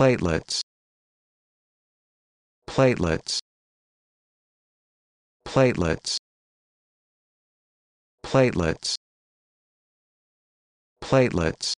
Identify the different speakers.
Speaker 1: platelets platelets platelets platelets platelets